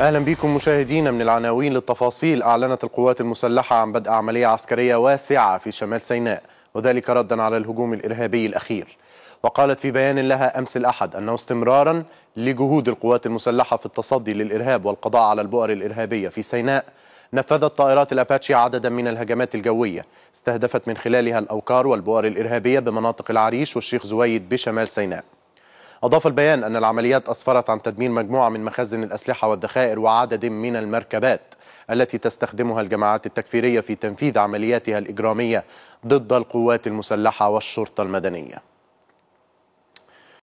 اهلا بكم مشاهدينا من العناوين للتفاصيل اعلنت القوات المسلحه عن بدء عمليه عسكريه واسعه في شمال سيناء وذلك ردا على الهجوم الارهابي الاخير وقالت في بيان لها امس الاحد انه استمرارا لجهود القوات المسلحه في التصدي للارهاب والقضاء على البؤر الارهابيه في سيناء نفذت طائرات الاباتشي عددا من الهجمات الجويه استهدفت من خلالها الاوكار والبؤر الارهابيه بمناطق العريش والشيخ زويد بشمال سيناء أضاف البيان أن العمليات أسفرت عن تدمير مجموعة من مخازن الأسلحة والذخائر وعدد من المركبات التي تستخدمها الجماعات التكفيرية في تنفيذ عملياتها الإجرامية ضد القوات المسلحة والشرطة المدنية